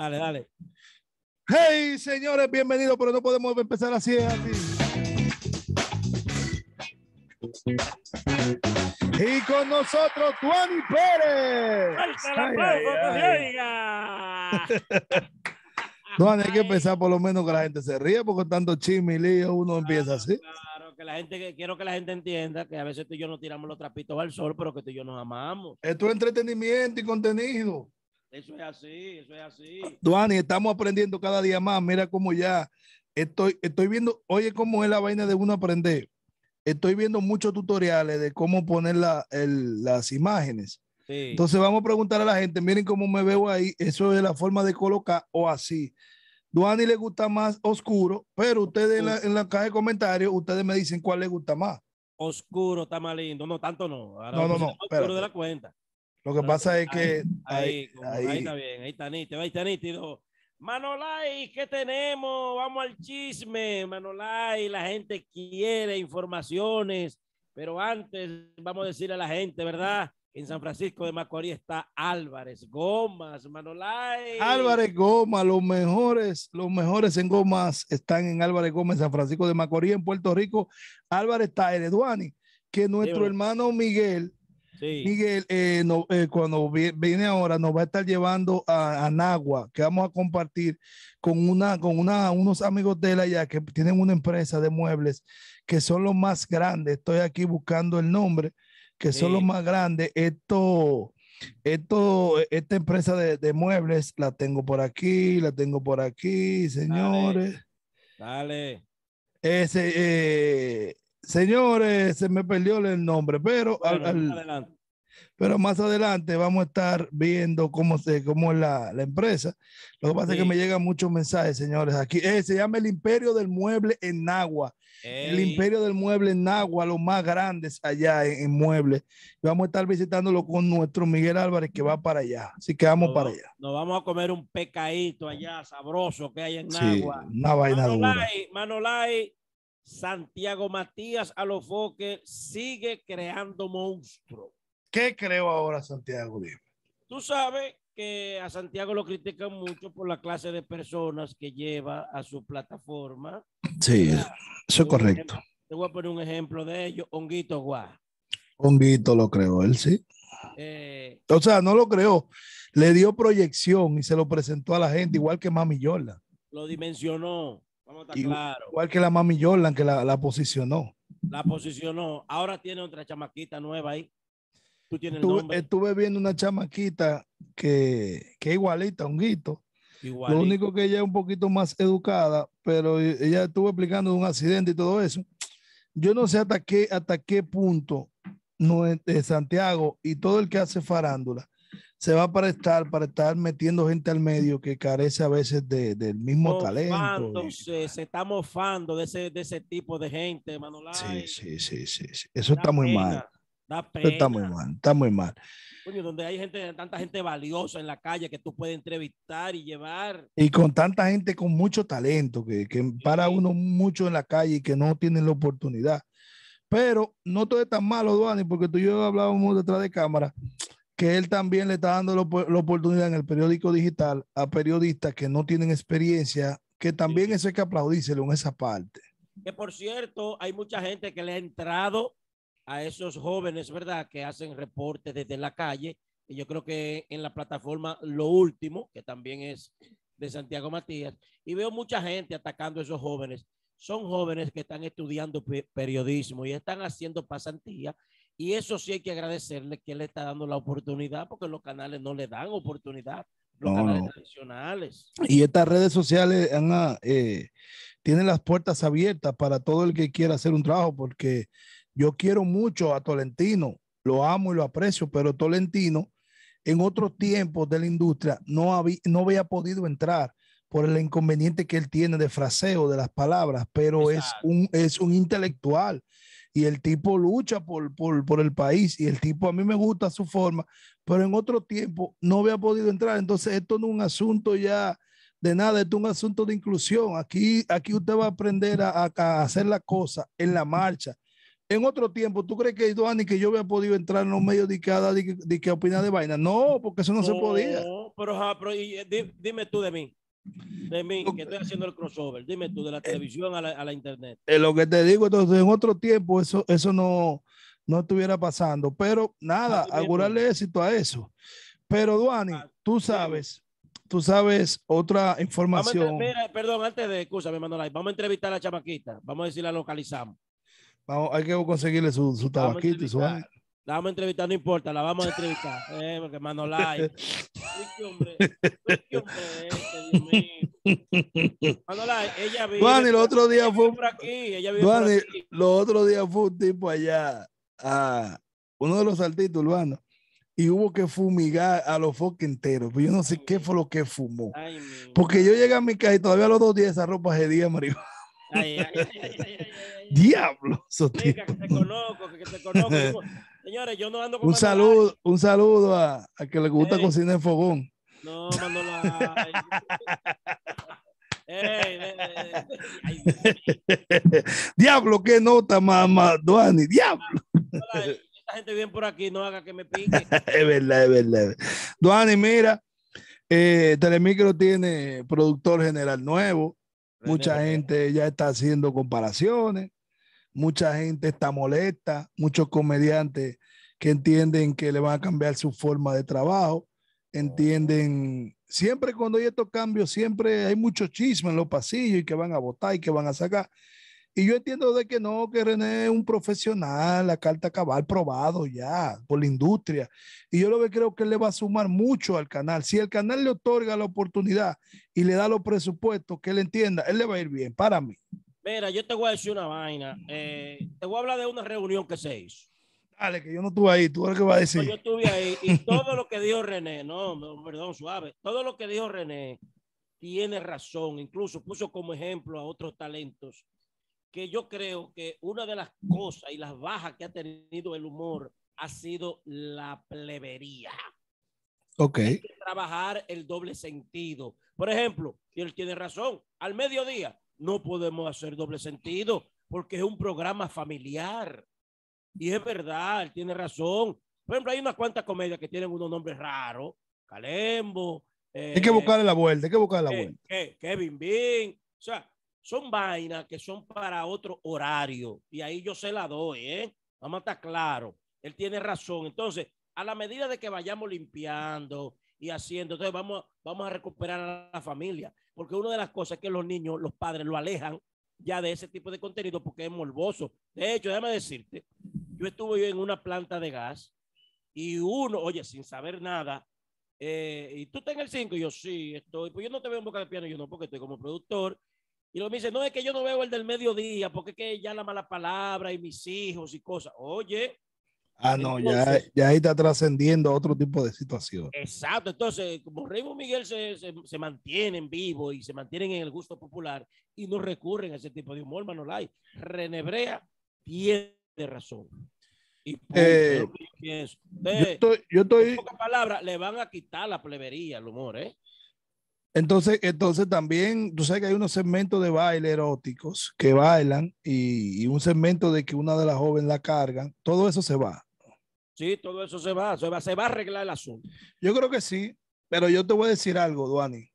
Dale, dale. Hey, señores, bienvenidos, pero no podemos empezar así. Y con nosotros, Juan Pérez. Juan, no, hay que empezar por lo menos que la gente se ríe, porque tanto chisme y lío uno empieza así. Claro, que la gente, quiero que la gente entienda que a veces tú y yo nos tiramos los trapitos al sol, pero que tú y yo nos amamos. Esto es entretenimiento y contenido. Eso es así, eso es así. Duani, estamos aprendiendo cada día más. Mira cómo ya estoy, estoy viendo, oye, cómo es la vaina de uno aprender. Estoy viendo muchos tutoriales de cómo poner las imágenes. Entonces vamos a preguntar a la gente, miren cómo me veo ahí, eso es la forma de colocar o así. Duani le gusta más oscuro, pero ustedes en la, caja de comentarios, ustedes me dicen cuál le gusta más. Oscuro está más lindo, no tanto no. no, no, no. Oscuro de la cuenta. Lo que pasa es que. Ahí, ahí, está bien, ahí está nítido, ahí está nítido. Manolay, ¿qué tenemos? Vamos al chisme, Manolay. La gente quiere informaciones, pero antes vamos a decirle a la gente, ¿verdad? En San Francisco de Macorís está Álvarez Gomas, Manolay. Álvarez Gómez, los mejores, los mejores en gomas están en Álvarez Gómez, San Francisco de Macorís, en Puerto Rico. Álvarez está Eduani, que nuestro hermano Miguel Miguel, eh, eh, cuando viene ahora nos va a estar llevando a, Anagua que vamos a compartir con, una, con unos amigos de él allá que tienen una empresa de muebles que son los más grandes. Estoy aquí buscando el nombre, que son los más grandes. Esto, esto, esta empresa de, muebles la tengo por aquí, la tengo por aquí, señores. Dale. Ese, eh, Señores, se me perdió el nombre, pero pero más adelante vamos a estar viendo cómo se cómo es la, empresa. Lo que pasa es que me llegan muchos mensajes, señores. Aquí eh, se llama el Imperio del Mueble en Agua El Imperio del Mueble en Agua los más grandes allá en, mueble muebles. Vamos a estar visitándolo con nuestro Miguel Álvarez que va para allá. Así que vamos para allá. Nos vamos a comer un pecadito allá sabroso que hay en Nagua. Manolay, una vaina Santiago Matías Alofoque sigue creando monstruos. ¿Qué creo ahora, Santiago? Tú sabes que a Santiago lo critican mucho por la clase de personas que lleva a su plataforma. Sí, eso es correcto. te voy a poner un ejemplo de ello, Honguito Guá. Honguito lo creó él, sí. Eh, o sea, no lo creó, le dio proyección y se lo presentó a la gente, igual que Mami Yola. Lo dimensionó. Igual que la Mami Jordan que la, posicionó. La posicionó. Ahora tiene otra chamaquita nueva ahí. estuve, viendo una chamaquita que, que igualita, un guito. Lo único que ella es un poquito más educada, pero ella estuvo explicando un accidente y todo eso. Yo no sé hasta qué, punto no, Santiago y todo el que hace farándula se va para estar, para estar metiendo gente al medio que carece a veces de, del mismo talento. Se, está mofando de ese, de ese tipo de gente, manolá Sí, sí, sí, sí, Eso está muy mal. Da pena. está muy mal, está muy mal. Coño, donde hay gente, tanta gente valiosa en la calle que tú puedes entrevistar y llevar. Y con tanta gente con mucho talento que, que para uno mucho en la calle y que no tienen la oportunidad. Pero no todo es tan malo, Duani, porque tú y yo hablábamos detrás de cámara que él también le está dando la, oportunidad en el periódico digital a periodistas que no tienen experiencia, que también es eso hay que en esa parte. Que por cierto, hay mucha gente que le ha entrado a esos jóvenes, ¿verdad? Que hacen reportes desde la calle. Y yo creo que en la plataforma Lo Último, que también es de Santiago Matías, y veo mucha gente atacando a esos jóvenes. Son jóvenes que están estudiando periodismo y están haciendo pasantía y eso sí hay que agradecerle que le está dando la oportunidad porque los canales no le dan oportunidad. Los canales tradicionales. Y estas redes sociales, eh, tienen las puertas abiertas para todo el que quiera hacer un trabajo porque yo quiero mucho a Tolentino, lo amo y lo aprecio, pero Tolentino en otros tiempos de la industria no, había, no había podido entrar por el inconveniente que él tiene de fraseo de las palabras, pero es un, es un intelectual y el tipo lucha por, por, por, el país y el tipo a mí me gusta su forma, pero en otro tiempo no había podido entrar. Entonces esto no es un asunto ya de nada, esto es un asunto de inclusión. Aquí, aquí usted va a aprender a, hacer la cosa en la marcha. En otro tiempo, ¿tú crees que Duani que yo había podido entrar en los medios de cada de, de, que de vaina? No, porque eso no, se podía. Pero, pero eh, dime tú de mí. De mí, que estoy haciendo el crossover. Dime tú, de la eh, televisión a la, internet. Eh, lo que te digo, entonces, en otro tiempo eso, eso no, no estuviera pasando. Pero nada, augurarle éxito a eso. Pero, Duani, ah, tú sabes, tú sabes otra información. perdón, antes de, escúchame, Manuel, vamos a entrevistar a la chamaquita. Vamos a decir, la localizamos. Vamos, hay que conseguirle su, su tabaquito y su... La vamos a entrevistar, no importa, la vamos a entrevistar. Eh, porque Manolay. qué este hombre, qué este hombre este, ella vive. el otro día fue. Por aquí, ella vive otro día fue un tipo allá, a uno de los artistas urbanos, y hubo que fumigar a los foques enteros. Pero yo no sé qué fue lo que fumó. porque yo llegué a mi casa y todavía a los dos días esa ropa se día, Mario. Ay, ay, ay, Diablo, que te conozco, que te conozco. Señores, yo no ando con. Un saludo, un saludo a, a, que le gusta cocinar en fogón. No, mando la. Diablo, qué nota, mamá, Duani, diablo. Esta gente viene por aquí, no haga que me pique. es verdad, es verdad. Duani, mira, eh, Telemicro tiene productor general nuevo. Mucha gente ya está haciendo comparaciones mucha gente está molesta, muchos comediantes que entienden que le van a cambiar su forma de trabajo, entienden, siempre cuando hay estos cambios, siempre hay mucho chisme en los pasillos y que van a votar y que van a sacar. Y yo entiendo de que no, que René es un profesional, la carta cabal probado ya por la industria. Y yo lo que creo que le va a sumar mucho al canal. Si el canal le otorga la oportunidad y le da los presupuestos que él entienda, él le va a ir bien para mí. Mira, yo te voy a decir una vaina. Eh, te voy a hablar de una reunión que se hizo. Dale, que yo no estuve ahí, tú eres que va a decir. Yo estuve ahí y todo lo que dijo René, no, perdón, suave, todo lo que dijo René tiene razón, incluso puso como ejemplo a otros talentos, que yo creo que una de las cosas y las bajas que ha tenido el humor ha sido la plebería. Ok. trabajar el doble sentido. Por ejemplo, y él tiene razón, al mediodía, no podemos hacer doble sentido porque es un programa familiar. Y es verdad, él tiene razón. Por ejemplo, hay unas cuantas comedias que tienen unos nombres raros. Calembo. Eh, hay que buscarle la vuelta, hay que buscarle la eh, vuelta. Eh, Kevin Bean. O sea, son vainas que son para otro horario. Y ahí yo se la doy, ¿eh? Vamos a estar claro. Él tiene razón. Entonces, a la medida de que vayamos limpiando, y haciendo. Entonces vamos, vamos a recuperar a la familia, porque una de las cosas es que los niños, los padres lo alejan ya de ese tipo de contenido porque es morboso. De hecho, déjame decirte, yo estuve yo en una planta de gas y uno, oye, sin saber nada, eh, y tú estás en el 5, yo sí, estoy, pues yo no te veo en boca de piano, yo no, porque estoy como productor. Y lo me dice, no, es que yo no veo el del mediodía, porque es que ya la mala palabra y mis hijos y cosas. Oye, Ah, no, ya, ya, ahí está trascendiendo a otro tipo de situación. Exacto, entonces, como Raymond Miguel se, se, mantienen vivo y se mantienen en el gusto popular y no recurren a ese tipo de humor, Manolay, Renebrea tiene razón. Y pienso. Eh, yo eh, estoy, palabras, le van a quitar la plebería el humor, ¿eh? Entonces, entonces también, tú sabes que hay unos segmentos de baile eróticos que bailan y, y un segmento de que una de las jóvenes la cargan, todo eso se va. Sí, todo eso se va, se va, a arreglar el asunto. Yo creo que sí, pero yo te voy a decir algo, Duani.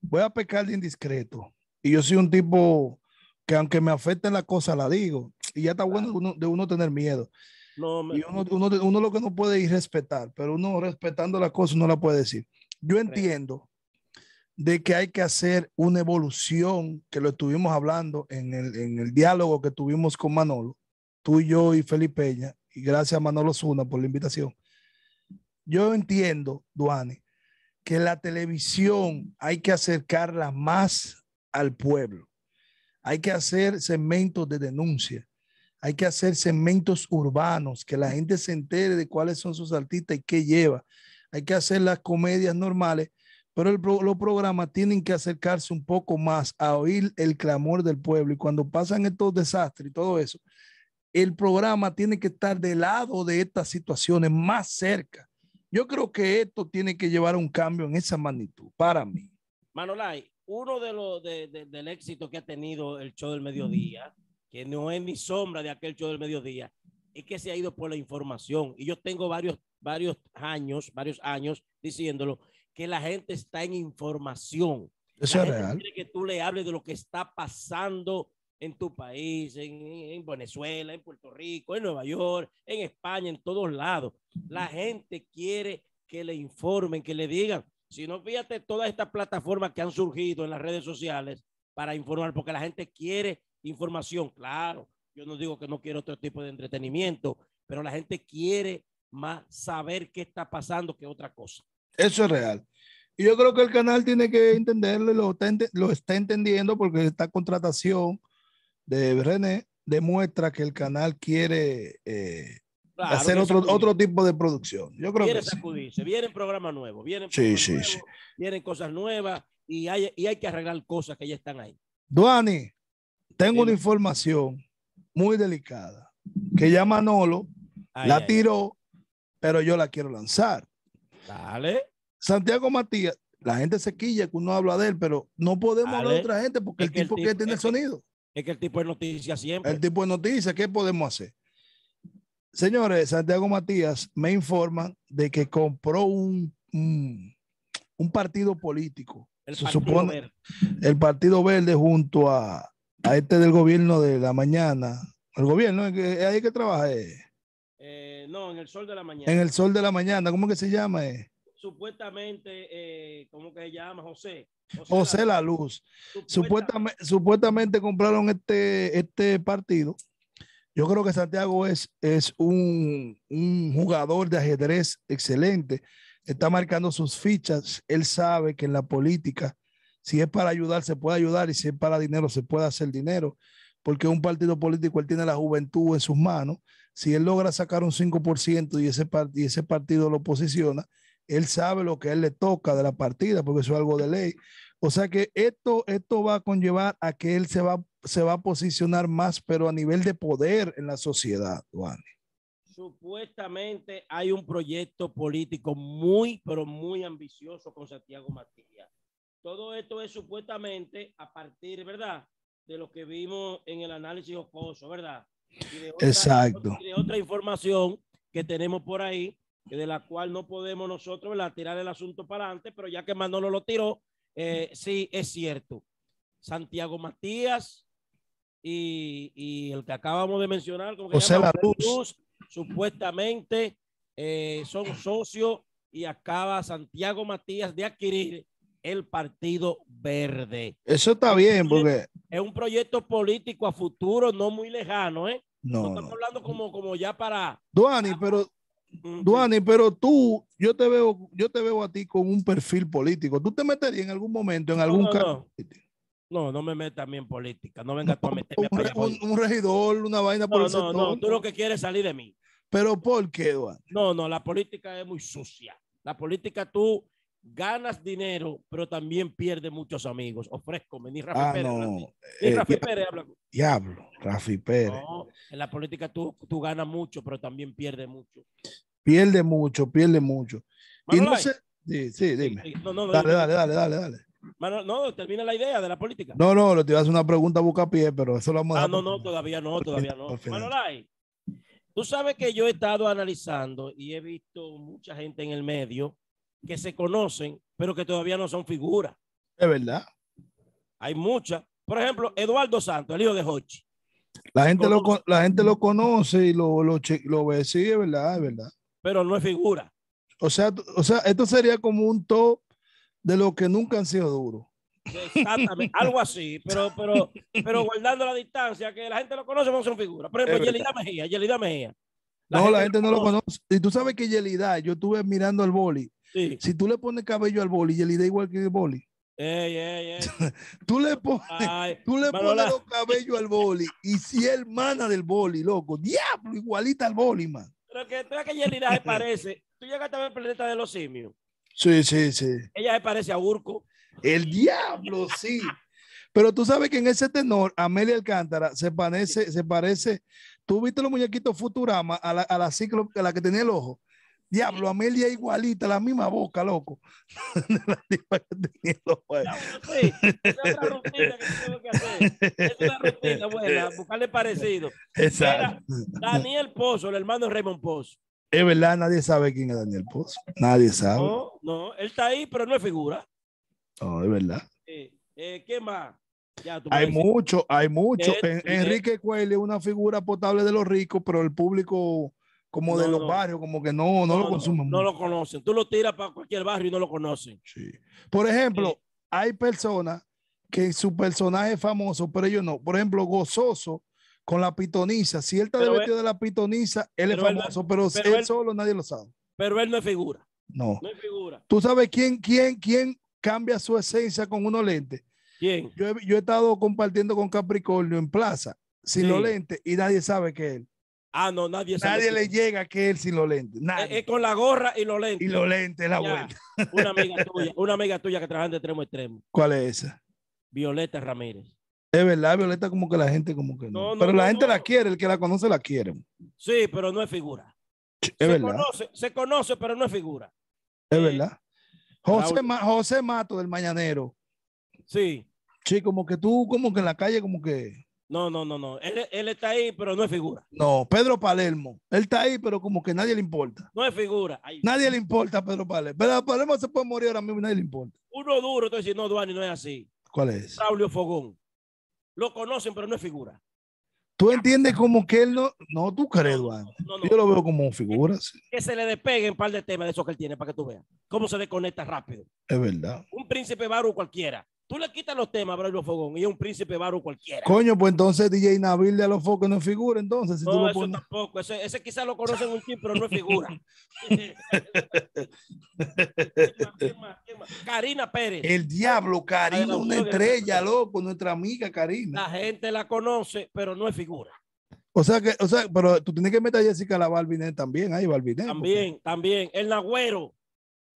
Voy a pecar de indiscreto. Y yo soy un tipo que aunque me afecte la cosa, la digo. Y ya está bueno de uno, tener miedo. No, uno, lo que no puede ir respetar, pero uno respetando la cosa no la puede decir. Yo entiendo de que hay que hacer una evolución, que lo estuvimos hablando en el, diálogo que tuvimos con Manolo, tú y yo y Felipeña, y gracias a Manolo Zuna por la invitación. Yo entiendo, Duane, que la televisión hay que acercarla más al pueblo. Hay que hacer segmentos de denuncia. Hay que hacer segmentos urbanos, que la gente se entere de cuáles son sus artistas y qué lleva. Hay que hacer las comedias normales, pero los programas tienen que acercarse un poco más a oír el clamor del pueblo. Y cuando pasan estos desastres y todo eso, el programa tiene que estar del lado de estas situaciones más cerca. Yo creo que esto tiene que llevar un cambio en esa magnitud, para mí. Manolay, uno de los del éxito que ha tenido el show del mediodía, que no es ni sombra de aquel show del mediodía, es que se ha ido por la información. Y yo tengo varios, varios años, varios años diciéndolo, que la gente está en información. Eso es real. que tú le hables de lo que está pasando en tu país, en, Venezuela, en Puerto Rico, en Nueva York, en España, en todos lados. La gente quiere que le informen, que le digan. Si no, fíjate todas estas plataformas que han surgido en las redes sociales para informar, porque la gente quiere información. Claro, yo no digo que no quiero otro tipo de entretenimiento, pero la gente quiere más saber qué está pasando que otra cosa. Eso es real. Y yo creo que el canal tiene que entenderlo lo está, lo está entendiendo porque esta contratación de René demuestra que el canal quiere eh, hacer otro, otro tipo de producción. Yo creo Quiere sacudirse, vienen programas nuevos, vienen, vienen cosas nuevas y hay, que arreglar cosas que ya están ahí. Duani, tengo una información muy delicada que ya Manolo la tiró, pero yo la quiero lanzar. Dale. Santiago Matías, la gente se quilla que uno habla de él, pero no podemos hablar de otra gente porque el, tipo, que sonido. Es que el tipo de noticias siempre. El tipo de noticias, ¿qué podemos hacer? Señores, Santiago Matías me informa de que compró un, un, partido político. El partido verde. el Partido Verde junto a, este del gobierno de la mañana. El gobierno, es ahí que trabaja. Eh. Eh, no, en el sol de la mañana. En el sol de la mañana, ¿cómo que se llama? Eh? supuestamente, eh, ¿cómo que se llama? José. José, La Luz. Supuestamente, supuestamente compraron este, este partido. Yo creo que Santiago es, es un, jugador de ajedrez excelente. Está marcando sus fichas. Él sabe que en la política, si es para ayudar, se puede ayudar y si es para dinero, se puede hacer dinero. Porque un partido político, él tiene la juventud en sus manos. Si él logra sacar un 5% y ese, y ese partido lo posiciona, él sabe lo que a él le toca de la partida, porque eso es algo de ley. O sea que esto, esto va a conllevar a que él se va, se va a posicionar más, pero a nivel de poder en la sociedad, Duane. Supuestamente hay un proyecto político muy, pero muy ambicioso con Santiago Matías. Todo esto es supuestamente a partir, ¿verdad? De lo que vimos en el análisis oscuro, ¿verdad? Exacto. Y de otra información que tenemos por ahí de la cual no podemos nosotros la tirar el asunto para adelante, pero ya que Manolo lo tiró, eh, sí es cierto. Santiago Matías y, y el que acabamos de mencionar, José llama, supuestamente eh, son socios y acaba Santiago Matías de adquirir el Partido Verde. Eso está bien, porque... Es un proyecto político a futuro, no muy lejano, ¿eh? No, no estamos hablando como, como ya para... Duani, pero Duani, pero tú, yo te veo, yo te veo a ti con un perfil político. ¿Tú te meterías en algún momento en algún caso? no. no. me metas a mí en política. No vengas tú a meterme un, regidor, una vaina por el No, no, tú lo que quieres es salir de mí. ¿Pero por qué, Duane? No, no, la política es muy sucia. La política tú ganas dinero, pero también pierdes muchos amigos. Ofrezco, vení Rafi ah, Pérez. No. Ni Rafi Pérez habla. Diablo, Rafi Pérez. No, en la política tú, tú ganas mucho, pero también pierdes mucho. Pierde mucho, pierde mucho. y no sé. Sí, sí, eh, dime. Eh, no, no, dale, dale, dale, dale, dale. Mano, no, termina la idea de la política. No, no, le te iba a hacer una pregunta a pie, pero eso lo vamos a Ah, no, no, todavía no, todavía no. Manolai, tú sabes que yo he estado analizando y he visto mucha gente en el medio que se conocen, pero que todavía no son figuras. Es verdad. Hay muchas. Por ejemplo, Eduardo Santos, el hijo de Hochi. La gente, lo, la gente lo conoce y lo, lo, ve, sí, es verdad, es verdad. Pero no es figura. O sea, o sea, esto sería como un top de lo que nunca han sido duros. Exactamente, algo así, pero, pero, pero guardando la distancia, que la gente lo conoce, no son figuras. Por ejemplo, Yelida Mejía, Yelida Mejía. no, la gente no lo conoce. Y tú sabes que Yelida, yo estuve mirando el boli si tú le pones cabello al boli y da igual que el boli. tú le pones, los cabellos al boli y si es hermana del boli, loco. Diablo, igualita al boli, man. Pero que tú que Yelida se parece. Tú llegaste a ver el planeta de los simios. Sí, sí, sí. Ella se parece a Urco. El diablo, sí. Pero tú sabes que en ese tenor, Amelia Alcántara se parece, se parece. Tú viste los muñequitos Futurama a la, a la ciclo, a la que tenía el ojo. Diablo, Amelia igualita, la misma boca, loco. es rutina buena, buscarle parecido. Daniel Pozo, el hermano de Raymond Pozo. Es verdad, nadie sabe quién es Daniel Pozo. Nadie sabe. No, él está ahí, pero no es figura. No, es verdad. ¿Qué más? hay mucho, hay mucho. Eh, eh. Enrique Cuello es una figura potable de los ricos, pero el público como de los barrios, como que no, no, lo consumen. No, lo conocen. Tú lo tiras para cualquier barrio y no lo conocen. Por ejemplo, hay personas que su personaje es famoso, pero ellos no. Por ejemplo, Gozoso con la pitoniza. Si él está pero de la pitoniza, él es famoso, pero, él, solo nadie lo sabe. Pero él no es figura. No. No es figura. ¿Tú sabes quién, quién, quién cambia su esencia con unos lentes? ¿Quién? Yo he, estado compartiendo con Capricornio en plaza, sin los lentes, y nadie sabe que él. Ah, no, nadie Nadie le llega que él sin los lentes. Eh, nadie. Es, eh, con la gorra y los lentes. Y los lentes, la vuelta. Una amiga tuya, que trabaja de extremo a extremo. ¿Cuál es esa? Violeta Ramírez. Es verdad, Violeta, como que la gente, como que no. pero la gente la quiere, el que la conoce la quiere. Sí, pero no es figura. se Conoce, se conoce, pero no es figura. Es verdad. José, José Mato del Mañanero. Sí. Sí, como que tú, como que en la calle, como que no, no, no, no. Él, está ahí, pero no es figura. No, Pedro Palermo. Él está ahí, pero como que nadie le importa. No es figura. Nadie le importa a Pedro Palermo. Pedro Palermo se puede morir ahora mismo y nadie le importa. Uno duro, dices, no, Duani, no es así. ¿Cuál es? Saulio Fogón. Lo conocen, pero no es figura. ¿Tú entiendes como que él no... No, tú crees, Duani. Yo lo veo como figura. Que se le despegue un par de temas de esos que él tiene para que tú veas. Cómo se desconecta rápido. Es verdad. Un príncipe baru cualquiera. Tú le quitas los temas a Braulio Fogón y es un príncipe baro cualquiera. Coño, pues entonces DJ Nabil de a los focos no figura, entonces. no, lo eso tampoco. Ese, ese quizás lo conocen un chip, pero no es figura. Karina Pérez. El diablo, Karina, una estrella, loco, nuestra amiga Karina. La gente la conoce, pero no es figura. O sea que, o sea, pero tú tienes que meter a Jessica la Balvinet también, ahí Balvinet. También, también. El Nagüero.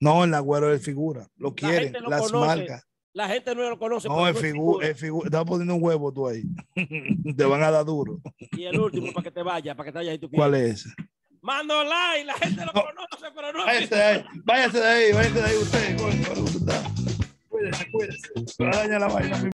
No, el Nagüero es figura. Lo quieren, las marcas la gente no lo conoce. No, es figura, Estás poniendo un huevo tú ahí. te van a dar duro. Y el último, para que te vaya, para que te vaya ahí tú ¿Cuál es? Mando like la gente lo conoce, pero no. Váyase de ahí, váyase de ahí, váyase de ahí usted. Cuídese, cuídese. No daña la vaina.